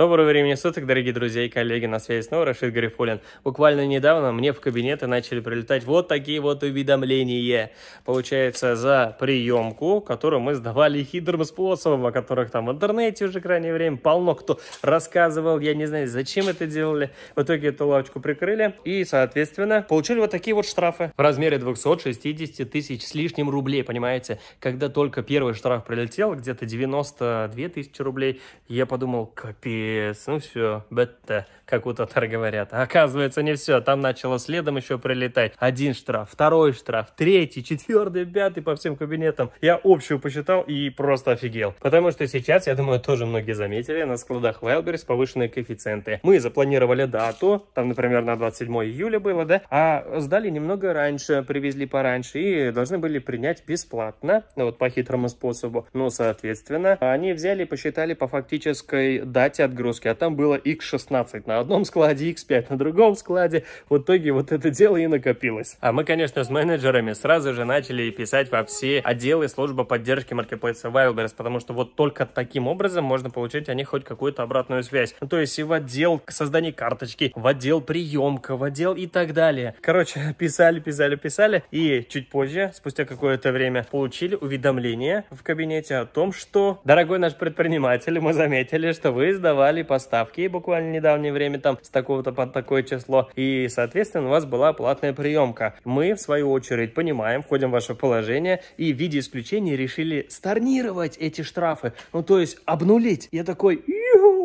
Доброго времени суток, дорогие друзья и коллеги, на связи снова Рашид Гарифулин. Буквально недавно мне в кабинеты начали прилетать вот такие вот уведомления. Получается, за приемку, которую мы сдавали хитрым способом, о которых там в интернете уже крайнее время полно кто рассказывал, я не знаю, зачем это делали. В итоге эту лавочку прикрыли и, соответственно, получили вот такие вот штрафы в размере 260 тысяч с лишним рублей, понимаете? Когда только первый штраф прилетел, где-то 92 тысячи рублей, я подумал, капец, Yes, ну все, бетте. как у татар говорят. А оказывается, не все. Там начало следом еще прилетать. Один штраф, второй штраф, третий, четвертый, пятый по всем кабинетам. Я общую посчитал и просто офигел. Потому что сейчас, я думаю, тоже многие заметили, на складах Wildberries повышенные коэффициенты. Мы запланировали дату, там, например, на 27 июля было, да, а сдали немного раньше, привезли пораньше и должны были принять бесплатно, ну, вот по хитрому способу. Ну, соответственно, они взяли посчитали по фактической дате отгрузки, а там было x16 на на одном складе, X5 на другом складе. В итоге вот это дело и накопилось. А мы, конечно, с менеджерами сразу же начали писать во все отделы службы поддержки маркетплейса Wildberries, потому что вот только таким образом можно получить о них хоть какую-то обратную связь. Ну, то есть и в отдел создания карточки, в отдел приемка, в отдел и так далее. Короче, писали, писали, писали. И чуть позже, спустя какое-то время, получили уведомление в кабинете о том, что, дорогой наш предприниматель, мы заметили, что вы сдавали поставки буквально недавнее время время там с такого-то под такое число. И, соответственно, у вас была платная приемка. Мы, в свою очередь, понимаем, входим в ваше положение и в виде исключения решили storнировать эти штрафы. Ну, то есть обнулить. Я такой...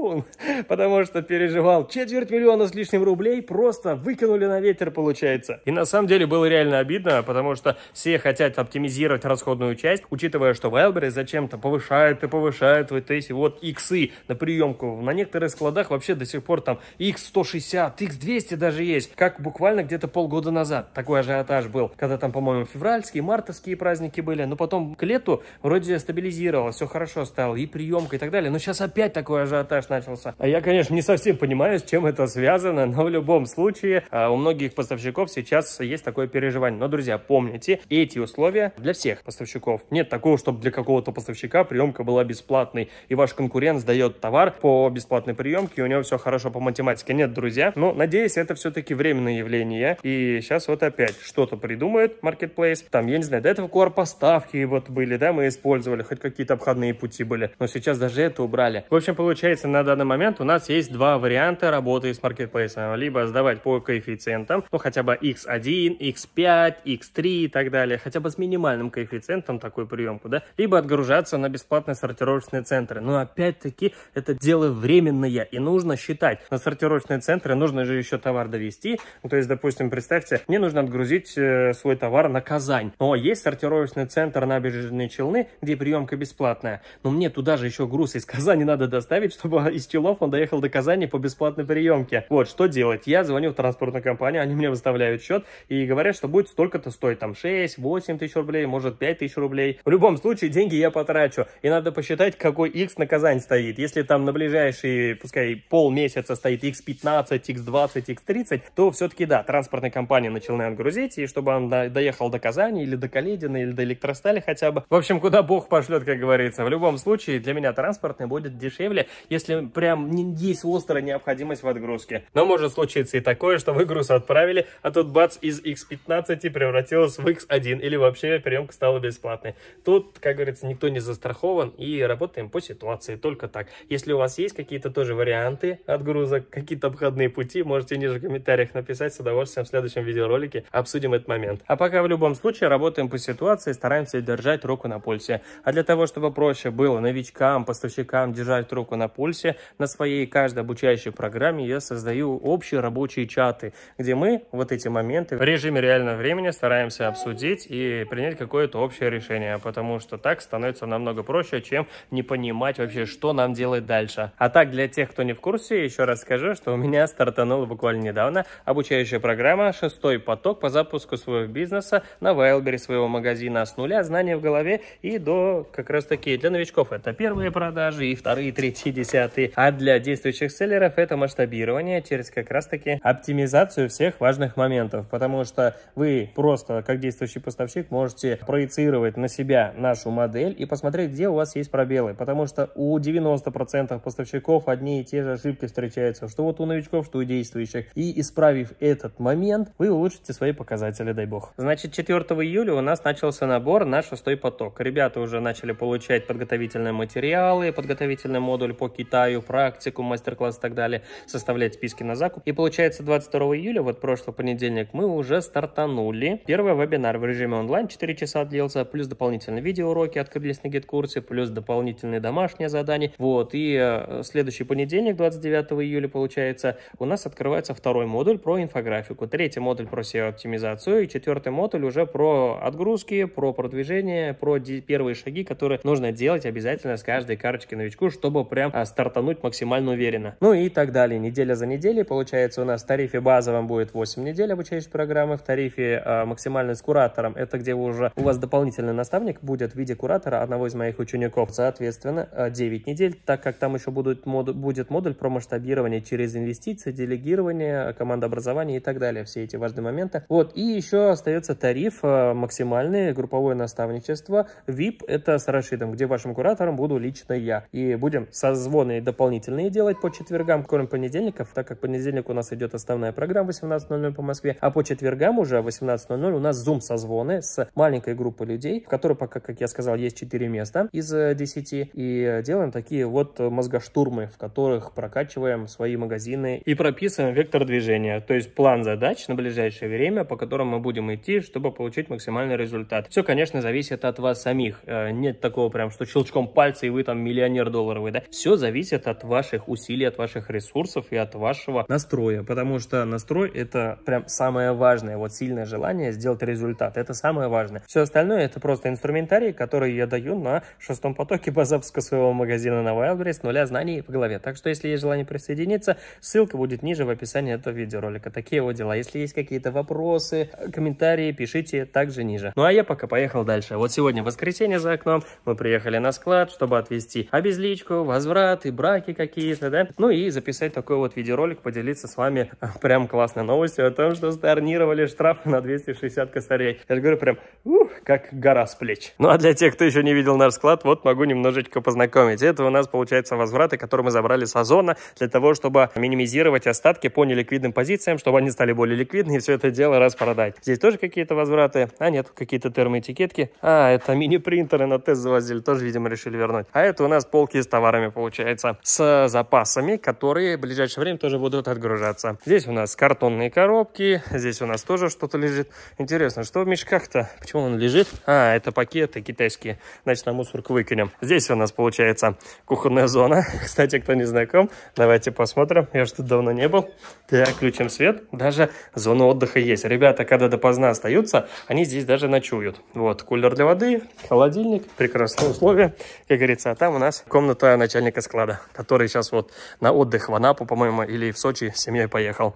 Тайфун, потому что переживал. Четверть миллиона с лишним рублей просто выкинули на ветер, получается. И на самом деле было реально обидно, потому что все хотят оптимизировать расходную часть, учитывая, что Wildberries зачем-то повышает и повышает вот эти вот иксы на приемку. На некоторых складах вообще до сих пор там x160, x200 даже есть, как буквально где-то полгода назад. Такой ажиотаж был, когда там, по-моему, февральские, мартовские праздники были, но потом к лету вроде стабилизировалось, все хорошо стало, и приемка и так далее. Но сейчас опять такой ажиотаж на значился. А я, конечно, не совсем понимаю, с чем это связано, но в любом случае а, у многих поставщиков сейчас есть такое переживание. Но, друзья, помните, эти условия для всех поставщиков. Нет такого, чтобы для какого-то поставщика приемка была бесплатной, и ваш конкурент сдает товар по бесплатной приемке, и у него все хорошо по математике. Нет, друзья, но, ну, надеюсь, это все-таки временное явление, и сейчас вот опять что-то придумает Marketplace. Там, я не знаю, до этого QR-поставки вот были, да, мы использовали, хоть какие-то обходные пути были, но сейчас даже это убрали. В общем, получается, на данный момент у нас есть два варианта работы с маркетплейсом. Либо сдавать по коэффициентам, ну хотя бы x1, x5, x3 и так далее, хотя бы с минимальным коэффициентом такую приемку, да, либо отгружаться на бесплатные сортировочные центры. Но опять-таки это дело временное и нужно считать. На сортировочные центры нужно же еще товар довести. Ну, то есть, допустим, представьте, мне нужно отгрузить э, свой товар на Казань. Но ну, а есть сортировочный центр набережные Челны, где приемка бесплатная. Но мне туда же еще груз из Казани надо доставить, чтобы из Челов он доехал до Казани по бесплатной приемке. Вот, что делать? Я звоню в транспортную компанию, они мне выставляют счет и говорят, что будет столько-то стоить, там 6-8 тысяч рублей, может 5 тысяч рублей. В любом случае, деньги я потрачу. И надо посчитать, какой X на Казань стоит. Если там на ближайшие, пускай полмесяца стоит X15, X20, X30, то все-таки да, транспортная компания начала грузить, и чтобы он доехал до Казани или до Каледина, или до Электростали хотя бы. В общем, куда бог пошлет, как говорится. В любом случае, для меня транспортный будет дешевле, если прям есть острая необходимость в отгрузке. Но может случиться и такое, что вы груз отправили, а тут бац из X15 превратилась в X1 или вообще приемка стала бесплатной. Тут, как говорится, никто не застрахован и работаем по ситуации, только так. Если у вас есть какие-то тоже варианты отгрузок, какие-то обходные пути, можете ниже в комментариях написать, с удовольствием в следующем видеоролике обсудим этот момент. А пока в любом случае работаем по ситуации, стараемся держать руку на пульсе. А для того, чтобы проще было новичкам, поставщикам держать руку на пульсе, на своей каждой обучающей программе я создаю общие рабочие чаты, где мы вот эти моменты в режиме реального времени стараемся обсудить и принять какое-то общее решение, потому что так становится намного проще, чем не понимать вообще, что нам делать дальше. А так, для тех, кто не в курсе, еще раз скажу, что у меня стартанула буквально недавно обучающая программа «Шестой поток» по запуску своего бизнеса на Wildberries своего магазина с нуля, знания в голове и до как раз таки для новичков это первые продажи и вторые, третьи, десятые категорий. А для действующих селлеров это масштабирование через как раз-таки оптимизацию всех важных моментов, потому что вы просто как действующий поставщик можете проецировать на себя нашу модель и посмотреть, где у вас есть пробелы, потому что у 90% поставщиков одни и те же ошибки встречаются, что вот у новичков, что у действующих. И исправив этот момент, вы улучшите свои показатели, дай бог. Значит, 4 июля у нас начался набор на шестой поток. Ребята уже начали получать подготовительные материалы, подготовительный модуль по Китаю, свою практику, мастер-класс и так далее, составлять списки на закуп. И получается 22 июля, вот прошлый понедельник, мы уже стартанули. Первый вебинар в режиме онлайн 4 часа длился, плюс дополнительные видеоуроки открылись на гид-курсе, плюс дополнительные домашние задания. Вот, и э, следующий понедельник, 29 июля, получается, у нас открывается второй модуль про инфографику, третий модуль про SEO-оптимизацию и четвертый модуль уже про отгрузки, про продвижение, про первые шаги, которые нужно делать обязательно с каждой карточки новичку, чтобы прям э, стартануть стартануть максимально уверенно. Ну и так далее. Неделя за неделей. Получается у нас в тарифе базовом будет 8 недель обучающей программы. В тарифе э, а, максимально с куратором. Это где уже у вас дополнительный наставник будет в виде куратора одного из моих учеников. Соответственно, 9 а, недель, так как там еще будут, моду будет модуль про масштабирование через инвестиции, делегирование, командообразование и так далее. Все эти важные моменты. Вот. И еще остается тариф а, максимальный, групповое наставничество. VIP это с Рашидом, где вашим куратором буду лично я. И будем созвоны дополнительные делать по четвергам, кроме понедельников, так как понедельник у нас идет основная программа 18.00 по Москве, а по четвергам уже 18.00 у нас зум-созвоны с маленькой группой людей, в которой пока, как я сказал, есть 4 места из 10, э, и э, делаем такие вот мозгоштурмы, в которых прокачиваем свои магазины и прописываем вектор движения, то есть план задач на ближайшее время, по которым мы будем идти, чтобы получить максимальный результат. Все, конечно, зависит от вас самих. Э, нет такого прям, что щелчком пальца и вы там миллионер долларовый, да? Все зависит зависит от ваших усилий, от ваших ресурсов и от вашего настроя, потому что настрой это прям самое важное, вот сильное желание сделать результат, это самое важное. Все остальное это просто инструментарий, который я даю на шестом потоке по запуску своего магазина на Wildberries, нуля знаний в голове. Так что, если есть желание присоединиться, ссылка будет ниже в описании этого видеоролика. Такие вот дела. Если есть какие-то вопросы, комментарии, пишите также ниже. Ну а я пока поехал дальше. Вот сегодня воскресенье за окном, мы приехали на склад, чтобы отвезти обезличку, возврат и брать браки какие-то, да. Ну и записать такой вот видеоролик, поделиться с вами а, прям классной новостью о том, что сторнировали штраф на 260 косарей. Я же говорю прям, ух, как гора с плеч. Ну а для тех, кто еще не видел наш склад, вот могу немножечко познакомить. Это у нас, получается, возвраты, которые мы забрали с Озона для того, чтобы минимизировать остатки по неликвидным позициям, чтобы они стали более ликвидны и все это дело распродать. Здесь тоже какие-то возвраты, а нет, какие-то термоэтикетки. А, это мини-принтеры на тест завозили, тоже, видимо, решили вернуть. А это у нас полки с товарами, получается с запасами, которые в ближайшее время тоже будут отгружаться. Здесь у нас картонные коробки, здесь у нас тоже что-то лежит. Интересно, что в мешках-то? Почему он лежит? А, это пакеты китайские. Значит, на мусорку выкинем. Здесь у нас получается кухонная зона. Кстати, кто не знаком, давайте посмотрим. Я что тут давно не был. Так, включим свет. Даже зона отдыха есть. Ребята, когда допоздна остаются, они здесь даже ночуют. Вот, кулер для воды, холодильник. Прекрасные условия, как говорится. А там у нас комната начальника склада который сейчас вот на отдых в Анапу, по-моему, или в Сочи с семьей поехал.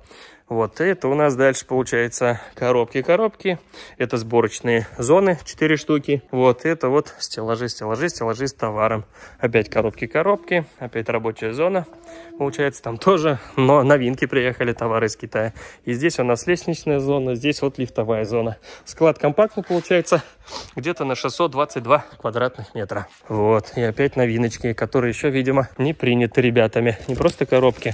Вот это у нас дальше получается коробки-коробки. Это сборочные зоны, 4 штуки. Вот это вот стеллажи, стеллажи, стеллажи с товаром. Опять коробки-коробки, опять рабочая зона. Получается там тоже, но новинки приехали, товары из Китая. И здесь у нас лестничная зона, здесь вот лифтовая зона. Склад компактный получается где-то на 622 квадратных метра. Вот, и опять новиночки, которые еще, видимо, не приняты ребятами. Не просто коробки,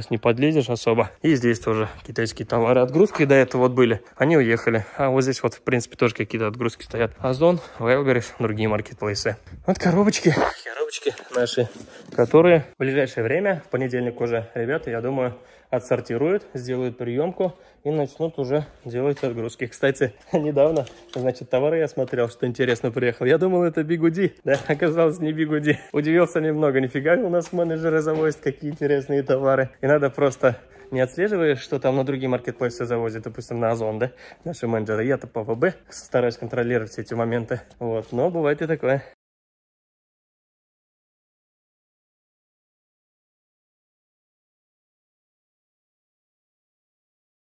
сейчас не подлезешь особо. И здесь тоже китайские товары. Отгрузки до этого вот были, они уехали. А вот здесь вот, в принципе, тоже какие-то отгрузки стоят. Озон, Wildberries, другие маркетплейсы. Вот коробочки, коробочки наши которые в ближайшее время, в понедельник уже, ребята, я думаю, отсортируют, сделают приемку и начнут уже делать отгрузки. Кстати, недавно, значит, товары я смотрел, что интересно приехал. Я думал, это бигуди, да, оказалось, не бигуди. Удивился немного, нифига у нас менеджеры завозят, какие интересные товары. И надо просто не отслеживаешь, что там на другие маркетплейсы завозят, допустим, на Озон, да, наши менеджеры. Я-то по ВБ стараюсь контролировать все эти моменты, вот, но бывает и такое.